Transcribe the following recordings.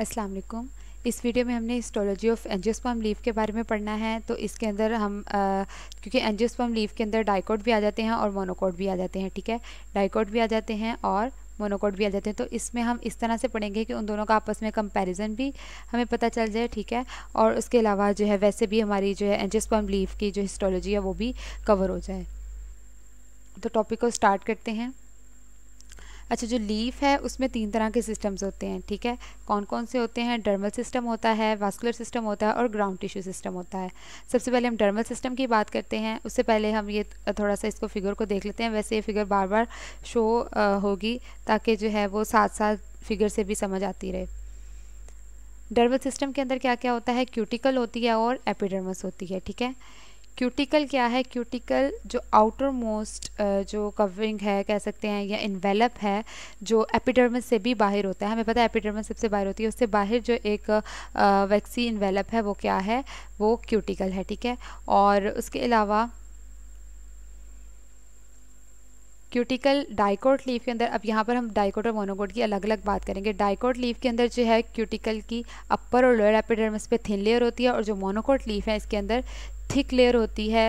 अस्सलाम वालेकुम इस वीडियो में हमने हिस्टोलॉजी ऑफ एंजियोस्पर्म लीफ के बारे में पढ़ना है तो इसके अंदर हम आ, क्योंकि एंजियोस्पर्म लीफ के अंदर डाइकोट भी आ जाते हैं और मोनोकोट भी आ जाते हैं ठीक है डाइकोट भी आ जाते हैं और मोनोकोट भी आ जाते हैं तो इसमें हम इस तरह से पढ़ेंगे कि उन दोनों का आपस में कंपैरिजन भी हमें पता चल जाए ठीक है और उसके अलावा जो है वैसे भी हमारी जो है एंजियोस्पर्म लीफ की जो हिस्टोलॉजी है वो भी कवर हो जाए तो टॉपिक को स्टार्ट करते हैं अच्छा जो लीफ है उसमें तीन तरह के सिस्टम्स होते हैं ठीक है कौन कौन से होते हैं डर्मल सिस्टम होता है वास्कुलर सिस्टम होता है और ग्राउंड टिश्यू सिस्टम होता है सबसे पहले हम डर्मल सिस्टम की बात करते हैं उससे पहले हम ये थोड़ा सा इसको फिगर को देख लेते हैं वैसे ये फिगर बार बार शो होगी ताकि जो है वो साथ साथ फिगर से भी समझ आती रहे डर्मल सिस्टम के अंदर क्या क्या होता है क्यूटिकल होती है और एपिडर्मस होती है ठीक है क्यूटिकल क्या है क्यूटिकल जो आउटर मोस्ट जो कवरिंग है कह सकते हैं या इन्वेलप है जो एपिडर्मिस से भी बाहर होता है हमें पता है एपिडर्मिस सबसे बाहर होती है उससे बाहर जो एक वैक्सी इन्वेलप है वो क्या है वो क्यूटिकल है ठीक है और उसके अलावा क्यूटिकल डाइकोट लीफ के अंदर अब यहाँ पर हम डाइकोट और मोनोकोट की अलग अलग बात करेंगे डाइकोट लीफ के अंदर जो है क्यूटिकल की अपर और लोअर एपिडर्मिस पे थिन लेयर होती है और जो मोनोकोट लीफ है इसके अंदर थिक लेयर होती है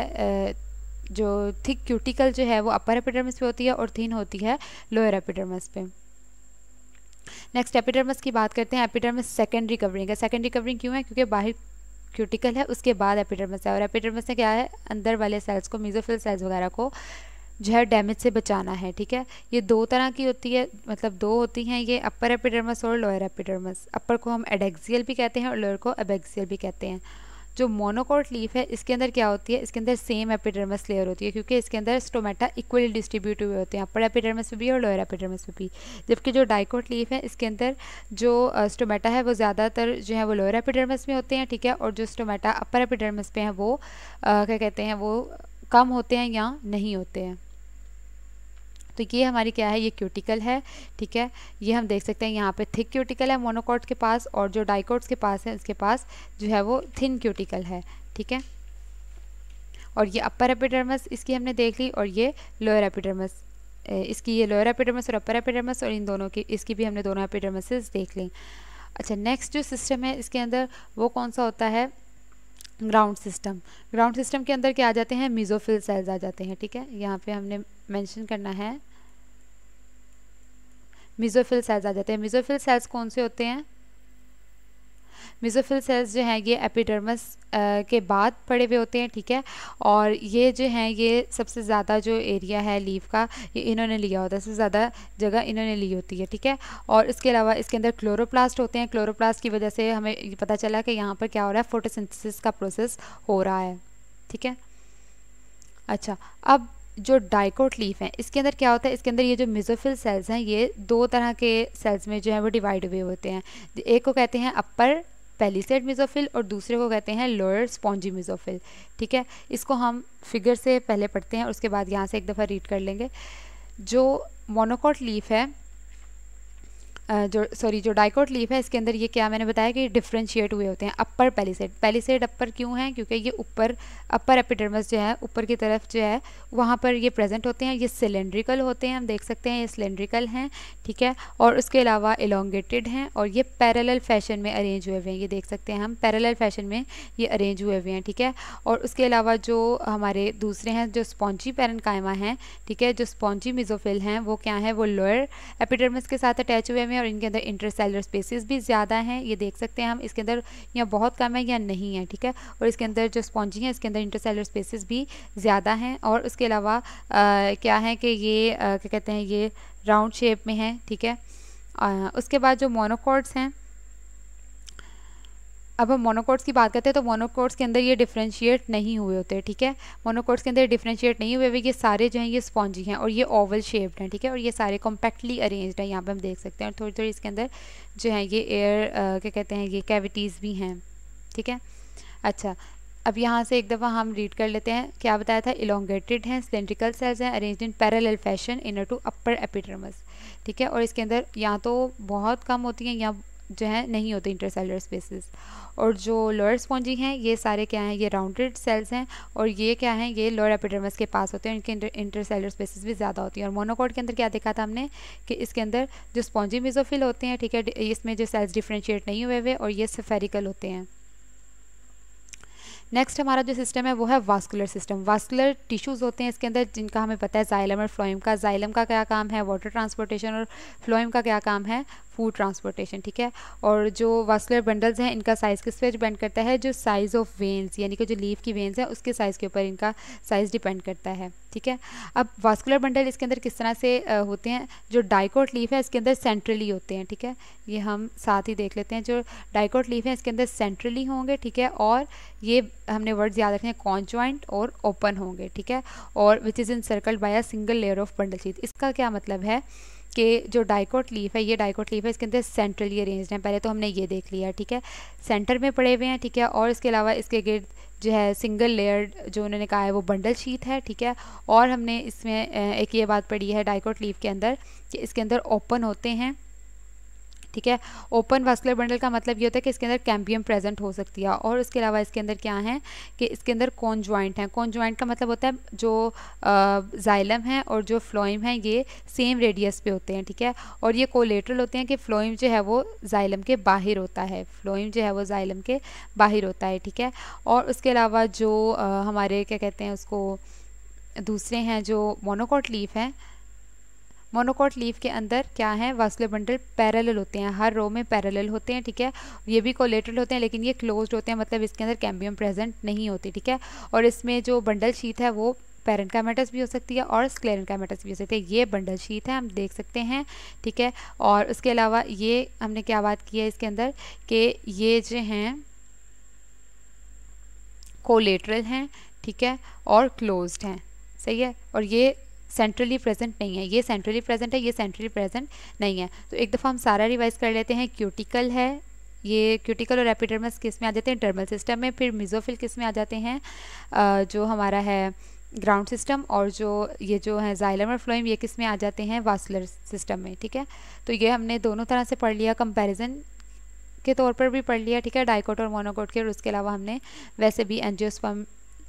जो थिक क्यूटिकल जो है वो अपर एपिडर्मस पे होती है और थिन होती है लोअर एपिडर्मस पे नेक्स्ट एपिडर्मस की बात करते हैं एपिडर्मस सेकेंडरी कवरिंग है सेकेंडरी कवरिंग क्यों है क्योंकि बाहर क्यूटिकल है उसके बाद एपिडर्मस है और एपिडर्मस में क्या है अंदर वाले सेल्स को मीजोफिल सेल्स वगैरह को जो है डैमेज से बचाना है ठीक है ये दो तरह की होती है मतलब दो होती हैं ये अपर एपिडर्मस और लोअर एपिडर्मस अपर को हम एडेक्सियल भी कहते हैं और लोअर को एबेक्सियल भी कहते हैं जो मोनोकोट लीफ है इसके अंदर क्या होती है इसके अंदर सेम एपिडर्मस लेयर होती है क्योंकि इसके अंदर स्टोमेटा इक्वली डिस्ट्रीब्यूट हुए होते हैं अपर एपिडर्मस पे भी और लोअर एपिडर्मस पे भी जबकि जो डाइकोट लीफ है इसके अंदर जो स्टोमेटा है वो ज़्यादातर जो है वो लोअर एपिडर्मस में होते हैं ठीक है और जो स्टोमेटा अपर एपिडर्मस पे हैं वो क्या कहते हैं वो कम होते हैं या नहीं होते हैं तो ये हमारी क्या है ये क्यूटिकल है ठीक है ये हम देख सकते हैं यहाँ पे थिक क्यूटिकल है मोनोकॉट के पास और जो डाइकोट्स के पास है इसके पास जो है वो थिन क्यूटिकल है ठीक है और ये अपर एपिडर्मस इसकी हमने देख ली और ये लोअर एपिडर्मस इसकी ये लोअर एपिडर्मस और अपर एपिडर्मस और इन दोनों की इसकी भी हमने दोनों एपिडर्मसेस देख ली अच्छा नेक्स्ट जो सिस्टम है इसके अंदर वो कौन सा होता है ग्राउंड सिस्टम ग्राउंड सिस्टम के अंदर क्या आ जाते हैं मिजोफिल सेल्स आ जाते हैं ठीक है यहाँ पे हमने मेंशन करना है मिजोफिल सेल्स आ जाते हैं मिजोफिल सेल्स कौन से होते हैं मिजोफिल सेल्स जो हैं ये एपिडर्मस के बाद पड़े हुए होते हैं ठीक है और ये जो हैं ये सबसे ज़्यादा जो एरिया है लीव का ये इन्होंने लिया होता है सबसे ज़्यादा जगह इन्होंने ली होती है ठीक है और इसके अलावा इसके अंदर क्लोरोप्लास्ट होते हैं क्लोरोप्लास्ट की वजह से हमें पता चला कि यहाँ पर क्या हो रहा है फोटोसिंथेसिस का प्रोसेस हो रहा है ठीक है अच्छा अब जो डाइकोट लीफ है इसके अंदर क्या होता है इसके अंदर ये जो मिजोफिल सेल्स हैं ये दो तरह के सेल्स में जो है वो डिवाइड हुए होते हैं एक को कहते हैं अपर पहली सेट मिज़ोफिल और दूसरे को कहते हैं लोअर स्पॉन्जी मिज़ोफिल ठीक है इसको हम फिगर से पहले पढ़ते हैं और उसके बाद यहाँ से एक दफ़ा रीड कर लेंगे जो मोनोकॉट लीफ है जो सॉरी जो डाइकोट लीफ है इसके अंदर ये क्या मैंने बताया कि डिफ्रेंशिएट हुए होते हैं अपर पैलीसेड पैलीसेड अपर क्यों हैं क्योंकि ये ऊपर अपर एपिडर्मस जो है ऊपर की तरफ जो है वहाँ पर ये प्रेजेंट होते हैं ये सिलेंड्रिकल होते हैं हम देख सकते हैं ये सिलेंड्रिकल हैं ठीक है और उसके अलावा एलोंगेटेड हैं और ये पैरल फैशन में अरेंज हुए हुए हैं ये देख सकते हैं हम पैरल फैशन में ये अरेंज हुए हुए हैं ठीक है और उसके अलावा जो हमारे दूसरे हैं जो स्पॉन्जी पैरन कायमा हैं ठीक है जो स्पॉन्जी मिजोफिल हैं वो क्या है वो लोअर एपिडर्मस के साथ अटैच हुए हुए हैं और इनके अंदर इंटरसेलर स्पेसिस भी ज़्यादा हैं ये देख सकते हैं हम इसके अंदर या बहुत कम है या नहीं है ठीक है और इसके अंदर जो स्पॉन्जी है इसके अंदर इंटरसेलर स्पेसिस भी ज़्यादा हैं और उसके अलावा क्या है कि ये क्या कहते हैं ये राउंड शेप में है ठीक है उसके बाद जो मोनोकॉर्ड्स हैं अब हम मोनोकोड्स की बात करते हैं तो मोनोकोड्स के अंदर ये डिफ्रेंशिएट नहीं हुए होते ठीक है मोनोकोड्स के अंदर डिफ्रेंशिएट नहीं हुए हुए ये सारे जो हैं ये स्पॉन्जी हैं और ये ओवल शेप्ड हैं ठीक है और ये सारे कॉम्पैक्टली अरेंज हैं यहाँ पर हम देख सकते हैं और थोड़ी थोड़ी इसके अंदर जो है ये एयर क्या कहते हैं ये कैविटीज़ भी हैं ठीक है अच्छा अब यहाँ से एक दफ़ा हम रीड कर लेते हैं क्या बताया था इलोंगेटेड हैं सिलेंड्रिकल सेल्स हैं arrange in parallel fashion inner to upper epidermis ठीक है और इसके अंदर या तो बहुत कम होती हैं या जो है नहीं होते इंटरसेलर स्पेसिस और जो लोअर स्पॉन्जी हैं ये सारे क्या हैं ये राउंडेड सेल्स हैं और ये क्या हैं ये लोअर एपिडर्मस के पास होते हैं इनके इंटर इंटरसेलर स्पेसिस भी ज़्यादा होती हैं और मोनोकोड के अंदर क्या देखा था हमने कि इसके अंदर जो स्पॉन्जी मिजोफिल होते हैं ठीक है इसमें जो सेल्स डिफ्रेंशिएट नहीं हुए हुए और ये सफेरिकल होते हैं नेक्स्ट हमारा जो सिस्टम है वो है वास्कुलर सिस्टम वास्कुलर टिश्यूज़ होते हैं इसके अंदर जिनका हमें पता है जाइलम और फ्लोइम का जाइलम का क्या काम है वाटर ट्रांसपोर्टेशन और फ्लोइम का क्या काम है फूड ट्रांसपोर्टेशन ठीक है और जो वास्कुलर बंडल्स हैं इनका साइज़ किस पे डिपेंड करता है जो साइज़ ऑफ वेन्स यानी कि जो लीफ की वेन्स हैं उसके साइज़ के ऊपर इनका साइज़ डिपेंड करता है ठीक है अब वास्कुलर बंडल इसके अंदर किस तरह से होते हैं जो डाइकोट लीफ है इसके अंदर सेंट्रली होते हैं ठीक है ये हम साथ ही देख लेते हैं जो डाइकोट लीफ है इसके अंदर सेंट्रली होंगे ठीक है और ये हमने वर्ड्स याद हैं कॉन्जॉइंट और ओपन होंगे ठीक है और which is in circle by a single layer of bundle sheet इसका क्या मतलब है कि जो डाइकोट लीफ है ये डाइकोट लीफ है इसके अंदर सेंट्रली अरेंज हैं पहले तो हमने ये देख लिया ठीक है सेंटर में पड़े हुए हैं ठीक है और इसके अलावा इसके गिर्द जो है सिंगल लेयर जो उन्होंने कहा है वो बंडल शीत है ठीक है और हमने इसमें एक ये बात पढ़ी है डाइकोट लीफ के अंदर कि इसके अंदर ओपन होते हैं ठीक है ओपन वास्कुलर बंडल का मतलब ये होता है कि इसके अंदर कैम्बियम प्रेजेंट हो सकती है और उसके अलावा इसके अंदर क्या है कि इसके अंदर कौन ज्वाइंट है कौन ज्वाइंट का मतलब होता है जो जाइलम है और जो फ्लोइम है ये सेम रेडियस पे होते हैं ठीक है और ये कोलेटरल होते हैं कि फ्लोइम जो है वो जाइलम के बाहर होता है फ्लोइम जो है वो जाइलम के बाहर होता है ठीक है और उसके अलावा जो आ, हमारे क्या कहते हैं उसको दूसरे हैं जो मोनोकोट लीफ हैं मोनोकोट लीफ के अंदर क्या है वास्कुलर बंडल पैरेलल होते हैं हर रो में पैरेलल होते हैं ठीक है ये भी कोलेटरल होते हैं लेकिन ये क्लोज्ड होते हैं मतलब इसके अंदर कैम्बियम प्रेजेंट नहीं होती ठीक है और इसमें जो बंडल शीत है वो पेरेंट भी हो सकती है और स्क्लेरन भी हो सकती है ये बंडल शीत है हम देख सकते हैं ठीक है और उसके अलावा ये हमने क्या बात की है इसके अंदर कि ये जो हैं कोलेटरल हैं ठीक है और क्लोज्ड हैं सही है और ये सेंट्रली प्रेजेंट नहीं है ये सेंट्रली प्रेजेंट है ये सेंट्रली प्रेजेंट नहीं है तो एक दफ़ा हम सारा रिवाइज कर लेते हैं क्यूटिकल है ये क्यूटिकल और एपिडर्मस किस में आ जाते हैं टर्मल सिस्टम में फिर मिजोफिल किस में आ जाते हैं जो हमारा है ग्राउंड सिस्टम और जो ये जो है जाइलम और फ्लोइम ये किस में आ जाते हैं वासुलर सिस्टम में ठीक है तो ये हमने दोनों तरह से पढ़ लिया कंपैरिजन के तौर पर भी पढ़ लिया ठीक है डाइकोट और मोनोकोट के और उसके अलावा हमने वैसे भी एनजियोस्पर्म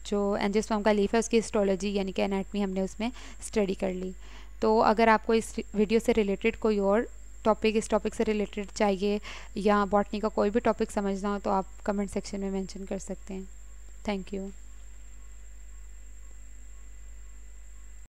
जो एंजियोस्पर्म का लीफ है उसकी हिस्टोलॉजी यानी कि एनाटमी हमने उसमें स्टडी कर ली तो अगर आपको इस वीडियो से रिलेटेड कोई और टॉपिक इस टॉपिक से रिलेटेड चाहिए या बॉटनी का कोई भी टॉपिक समझना हो तो आप कमेंट सेक्शन में मेंशन कर सकते हैं थैंक यू